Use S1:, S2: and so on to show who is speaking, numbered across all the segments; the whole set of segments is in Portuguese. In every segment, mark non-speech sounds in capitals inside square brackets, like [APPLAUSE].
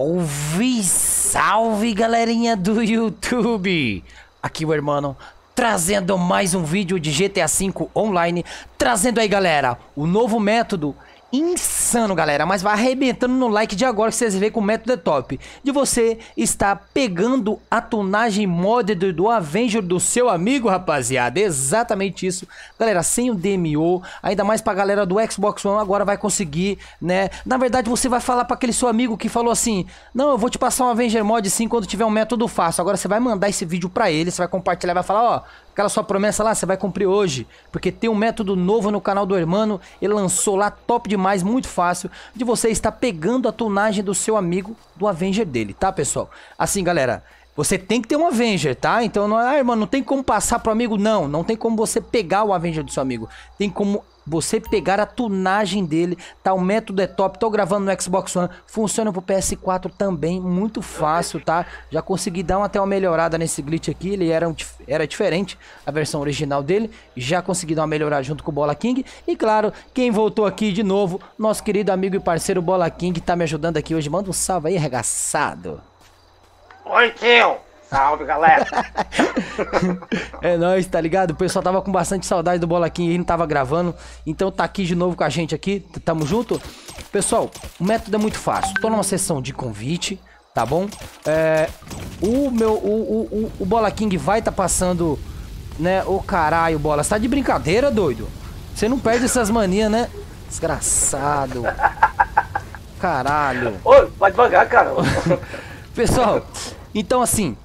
S1: Salve, salve galerinha do YouTube! Aqui o irmão trazendo mais um vídeo de GTA V Online, trazendo aí galera, o novo método insano, galera. Mas vai arrebentando no like de agora que vocês veem com o método é top. De você estar pegando a tonagem mod do Avenger do seu amigo, rapaziada. Exatamente isso. Galera, sem o DMO, ainda mais pra galera do Xbox One agora vai conseguir, né? Na verdade, você vai falar pra aquele seu amigo que falou assim, não, eu vou te passar um Avenger mod sim quando tiver um método fácil. Agora você vai mandar esse vídeo pra ele, você vai compartilhar, vai falar, ó, Aquela sua promessa lá, você vai cumprir hoje. Porque tem um método novo no canal do Hermano. Ele lançou lá, top demais, muito fácil. De você estar pegando a tunagem do seu amigo, do Avenger dele, tá, pessoal? Assim, galera... Você tem que ter um Avenger, tá? Então, não, é, ah, irmão, não tem como passar pro amigo, não. Não tem como você pegar o Avenger do seu amigo. Tem como você pegar a tunagem dele, tá? O método é top, tô gravando no Xbox One, funciona pro PS4 também, muito fácil, tá? Já consegui dar uma, até uma melhorada nesse glitch aqui, ele era, um, era diferente, a versão original dele, já consegui dar uma melhorada junto com o Bola King, e claro, quem voltou aqui de novo, nosso querido amigo e parceiro Bola King, tá me ajudando aqui hoje, manda um salve aí, arregaçado. Oi, tio! Salve, galera! [LAUGHS] é nóis, tá ligado? O pessoal tava com bastante saudade do Bolaquinho e não tava gravando. Então tá aqui de novo com a gente aqui, tamo junto? Pessoal, o método é muito fácil. Tô numa sessão de convite, tá bom? É, o meu, o, o, o, Bola King vai tá passando, né? Ô caralho, Bola, você tá de brincadeira, doido? Você não perde essas manias, né? Desgraçado. Caralho. Ô, pode devagar, cara. [LAUGHS] Pessoal, então assim,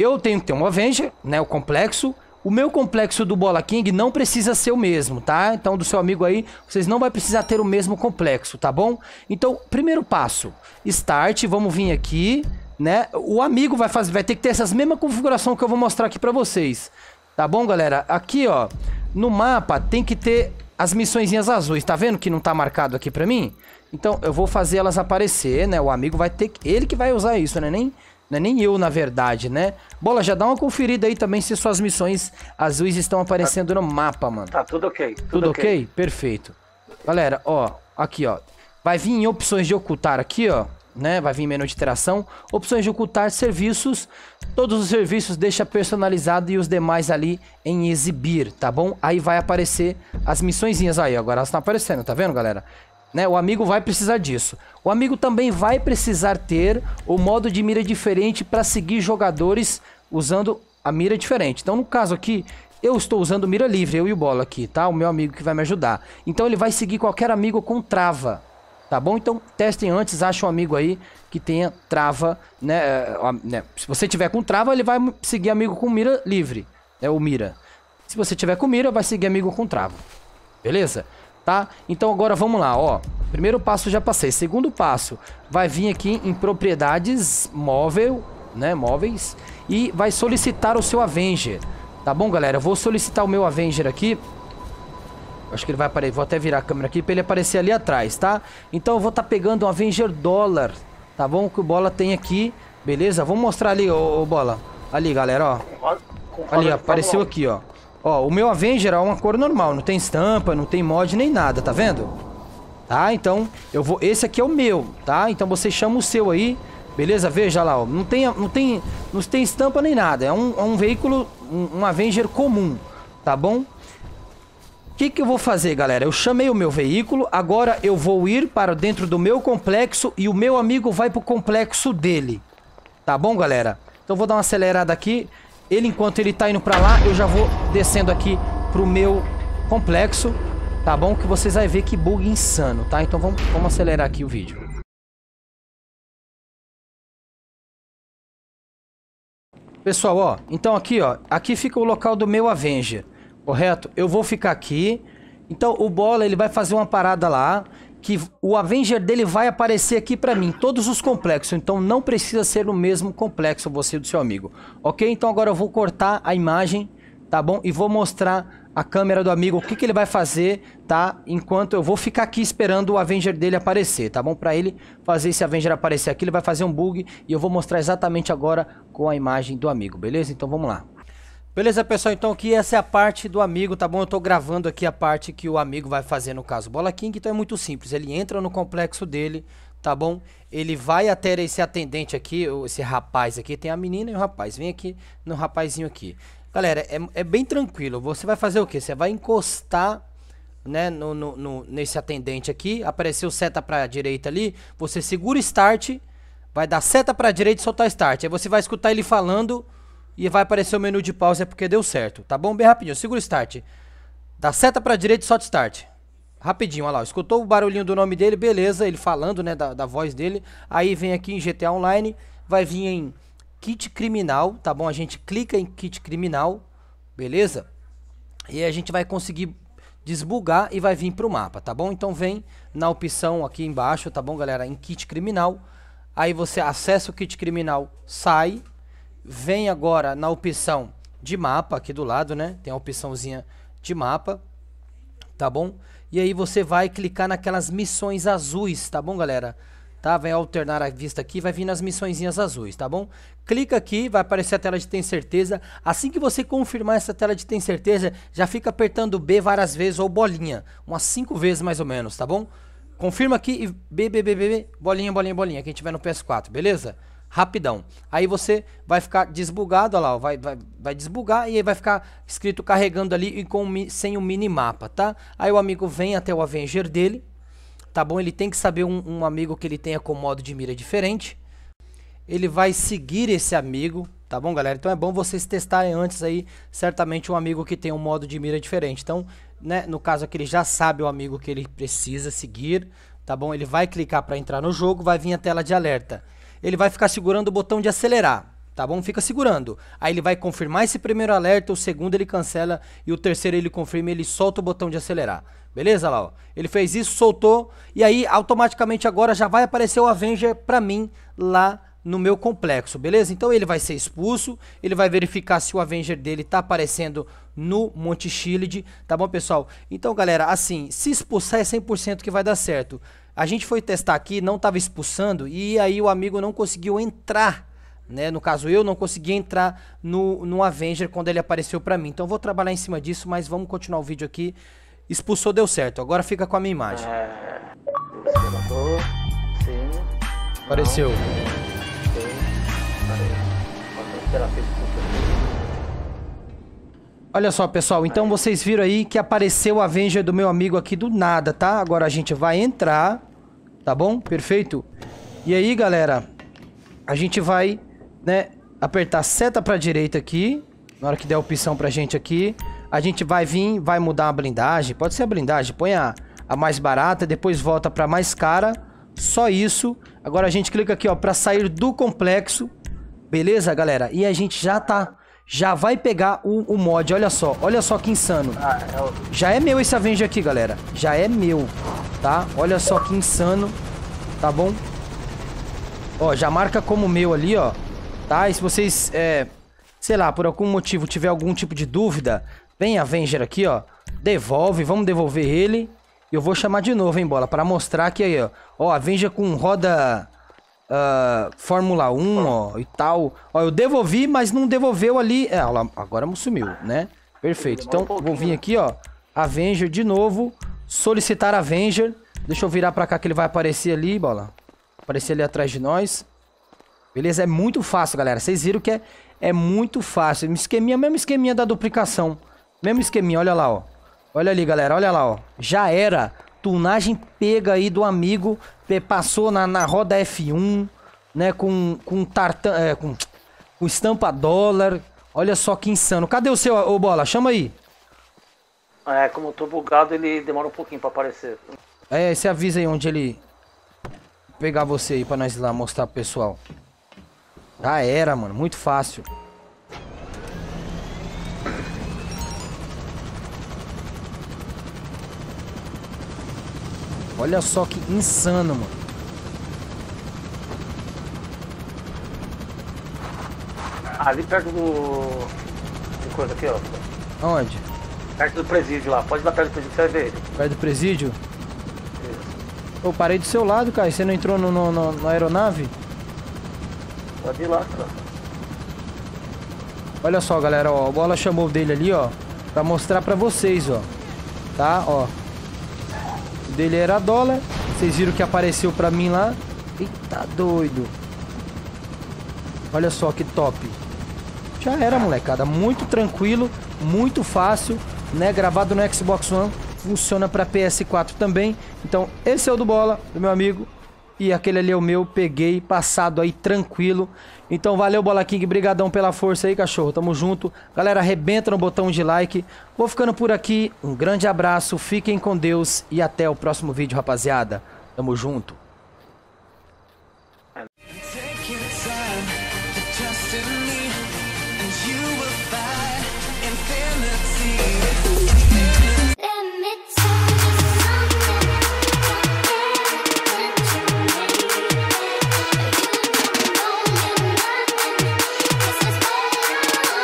S1: eu tenho que ter um Avenger, né? O complexo. O meu complexo do Bola King não precisa ser o mesmo, tá? Então, do seu amigo aí, vocês não vai precisar ter o mesmo complexo, tá bom? Então, primeiro passo, Start, vamos vir aqui, né? O amigo vai fazer, vai ter que ter essas mesma configuração que eu vou mostrar aqui pra vocês, tá bom, galera? Aqui, ó, no mapa tem que ter as missõezinhas azuis, tá vendo que não tá marcado aqui pra mim? Então, eu vou fazer elas aparecer, né? O amigo vai ter, ele que vai usar isso, né? Nem não é nem eu, na verdade, né? Bola, já dá uma conferida aí também se suas missões azuis estão aparecendo tá, no mapa, mano. Tá, tudo ok. Tudo, tudo okay? ok? Perfeito. Galera, ó, aqui, ó. Vai vir em opções de ocultar aqui, ó. Né? Vai vir menu de interação, opções de ocultar serviços, todos os serviços deixa personalizado e os demais ali em exibir, tá bom? Aí vai aparecer as missõezinhas aí, agora elas estão aparecendo, tá vendo, galera? Né? O amigo vai precisar disso. O amigo também vai precisar ter o modo de mira diferente para seguir jogadores usando a mira diferente. Então, no caso aqui, eu estou usando mira livre, eu e o Bola aqui, tá? O meu amigo que vai me ajudar. Então, ele vai seguir qualquer amigo com trava, tá bom? Então, testem antes, acha um amigo aí que tenha trava, né? É, né? Se você tiver com trava, ele vai seguir amigo com mira livre, é né? o mira. Se você tiver com mira, vai seguir amigo com trava, beleza? tá? Então agora vamos lá, ó. Primeiro passo já passei. Segundo passo, vai vir aqui em propriedades móvel, né, móveis e vai solicitar o seu Avenger. Tá bom, galera? Eu vou solicitar o meu Avenger aqui. Acho que ele vai aparecer, vou até virar a câmera aqui para ele aparecer ali atrás, tá? Então eu vou estar tá pegando um Avenger dólar, tá bom? Que o Bola tem aqui, beleza? Vamos mostrar ali, ô, ô Bola. Ali, galera, ó. Ali, apareceu aqui, ó. Ó, o meu Avenger é uma cor normal, não tem estampa, não tem mod nem nada, tá vendo? Tá, então, eu vou... Esse aqui é o meu, tá? Então você chama o seu aí, beleza? Veja lá, ó, não tem, não tem, não tem estampa nem nada, é um, é um veículo, um, um Avenger comum, tá bom? O que, que eu vou fazer, galera? Eu chamei o meu veículo, agora eu vou ir para dentro do meu complexo e o meu amigo vai para o complexo dele. Tá bom, galera? Então vou dar uma acelerada aqui. Ele, enquanto ele tá indo pra lá, eu já vou descendo aqui pro meu complexo, tá bom? Que vocês vão ver que bug insano, tá? Então vamos, vamos acelerar aqui o vídeo. Pessoal, ó, então aqui, ó, aqui fica o local do meu Avenger, correto? Eu vou ficar aqui, então o Bola, ele vai fazer uma parada lá, que o Avenger dele vai aparecer aqui para mim, todos os complexos, então não precisa ser o mesmo complexo você do seu amigo. Ok? Então agora eu vou cortar a imagem, tá bom? E vou mostrar a câmera do amigo, o que, que ele vai fazer, tá? Enquanto eu vou ficar aqui esperando o Avenger dele aparecer, tá bom? Pra ele fazer esse Avenger aparecer aqui, ele vai fazer um bug e eu vou mostrar exatamente agora com a imagem do amigo, beleza? Então vamos lá. Beleza, pessoal? Então aqui essa é a parte do amigo, tá bom? Eu tô gravando aqui a parte que o amigo vai fazer, no caso, Bola King. Então é muito simples, ele entra no complexo dele, tá bom? Ele vai até esse atendente aqui, esse rapaz aqui, tem a menina e o rapaz. Vem aqui no rapazinho aqui. Galera, é, é bem tranquilo. Você vai fazer o quê? Você vai encostar né, no, no, no, nesse atendente aqui, apareceu seta para direita ali, você segura start, vai dar seta para direita e soltar start. Aí você vai escutar ele falando e vai aparecer o menu de pausa, é porque deu certo, tá bom? Bem rapidinho, segura o start. Dá seta pra direita e solta start. Rapidinho, olha lá, escutou o barulhinho do nome dele, beleza, ele falando, né, da, da voz dele. Aí vem aqui em GTA Online, vai vir em kit criminal, tá bom? A gente clica em kit criminal, beleza? E a gente vai conseguir desbugar e vai vir para o mapa, tá bom? Então vem na opção aqui embaixo, tá bom, galera? Em kit criminal. Aí você acessa o kit criminal, sai, Vem agora na opção de mapa aqui do lado, né? Tem a opçãozinha de mapa, tá bom? E aí você vai clicar naquelas missões azuis, tá bom, galera? Tá? Vai alternar a vista aqui, vai vir nas missõezinhas azuis, tá bom? Clica aqui, vai aparecer a tela de tem certeza. Assim que você confirmar essa tela de tem certeza, já fica apertando B várias vezes ou bolinha, umas 5 vezes mais ou menos, tá bom? Confirma aqui e B, B, B, B, B, bolinha, bolinha, bolinha, quem tiver no PS4, beleza? rapidão. Aí você vai ficar desbugado, olha lá, vai, vai, vai desbugar e aí vai ficar escrito carregando ali e com, sem o minimapa, tá? Aí o amigo vem até o Avenger dele, tá bom? Ele tem que saber um, um amigo que ele tenha com modo de mira diferente. Ele vai seguir esse amigo, Tá bom, galera? Então é bom vocês testarem antes aí, certamente um amigo que tem um modo de mira diferente. Então, né, no caso aqui ele já sabe o amigo que ele precisa seguir, tá bom? Ele vai clicar para entrar no jogo, vai vir a tela de alerta ele vai ficar segurando o botão de acelerar, tá bom? Fica segurando. Aí ele vai confirmar esse primeiro alerta, o segundo ele cancela e o terceiro ele confirma e ele solta o botão de acelerar. Beleza lá, ó. Ele fez isso, soltou e aí automaticamente agora já vai aparecer o Avenger para mim lá no meu complexo, beleza? Então ele vai ser expulso, ele vai verificar se o Avenger dele tá aparecendo no Monte Shield, tá bom, pessoal? Então, galera, assim, se expulsar é 100% que vai dar certo. A gente foi testar aqui, não estava expulsando, e aí o amigo não conseguiu entrar né? No caso, eu não consegui entrar no, no Avenger quando ele apareceu para mim. Então, vou trabalhar em cima disso, mas vamos continuar o vídeo aqui. Expulsou, deu certo. Agora fica com a minha imagem. É... Sim. Apareceu. Olha só, pessoal. Então, vocês viram aí que apareceu o Avenger do meu amigo aqui do nada, tá? Agora a gente vai entrar Tá bom? Perfeito? E aí, galera, a gente vai, né, apertar seta pra direita aqui. Na hora que der a opção pra gente aqui. A gente vai vir, vai mudar a blindagem. Pode ser a blindagem. Põe a, a mais barata, depois volta pra mais cara. Só isso. Agora a gente clica aqui, ó, pra sair do complexo. Beleza, galera? E a gente já tá já vai pegar o, o, mod, olha só, olha só que insano. Ah, é já é meu esse Avenger aqui, galera, já é meu tá? Olha só que insano, tá bom? Ó, já marca como meu ali, ó, tá? E se vocês, é, sei lá, por algum motivo tiver algum tipo de dúvida, vem Avenger aqui, ó, devolve, vamos devolver ele. E eu vou chamar de novo, hein, bola, pra mostrar que aí, ó, ó, Avenger com roda... Uh, Fórmula 1, ó, e tal. Ó, eu devolvi, mas não devolveu ali. É, agora sumiu, né? Perfeito. Então, vou vir aqui, ó. Avenger de novo. Solicitar Avenger. Deixa eu virar pra cá que ele vai aparecer ali, bola. Aparecer ali atrás de nós. Beleza? É muito fácil, galera. Vocês viram que é, é muito fácil. Esqueminha, mesmo esqueminha da duplicação. Mesmo esqueminha, olha lá, ó. Olha ali, galera, olha lá, ó. Já era. Tunagem pega aí do amigo. Passou na, na roda F1, né? Com, com tartan... É, com, com estampa dólar. Olha só que insano. Cadê o seu, ô bola? Chama aí. É, como eu tô bugado, ele demora um pouquinho pra aparecer. É, você avisa aí onde ele pegar você aí pra nós ir lá mostrar pro pessoal. Já era, mano. Muito fácil. Olha só que insano, mano. Ali perto do... De coisa aqui, ó. Onde? Perto do presídio lá. Pode ir lá perto do presídio que você vai ver ele. Perto do presídio? Isso. Eu parei do seu lado, cara. Você não entrou no, no, no, na aeronave? Pode ir lá, cara. Olha só, galera, ó. O Bola chamou dele ali, ó. Pra mostrar pra vocês, ó. Tá? Ó. O dele era dólar. Vocês viram que apareceu pra mim lá. Eita, doido. Olha só que top. Já era, molecada. Muito tranquilo, muito fácil né? Gravado no Xbox One, funciona para PS4 também. Então, esse é o do Bola, do meu amigo. E aquele ali é o meu, peguei, passado aí, tranquilo. Então valeu Bola King, brigadão pela força aí, cachorro. Tamo junto. Galera, arrebenta no botão de like. Vou ficando por aqui. Um grande abraço, fiquem com Deus e até o próximo vídeo, rapaziada. Tamo junto.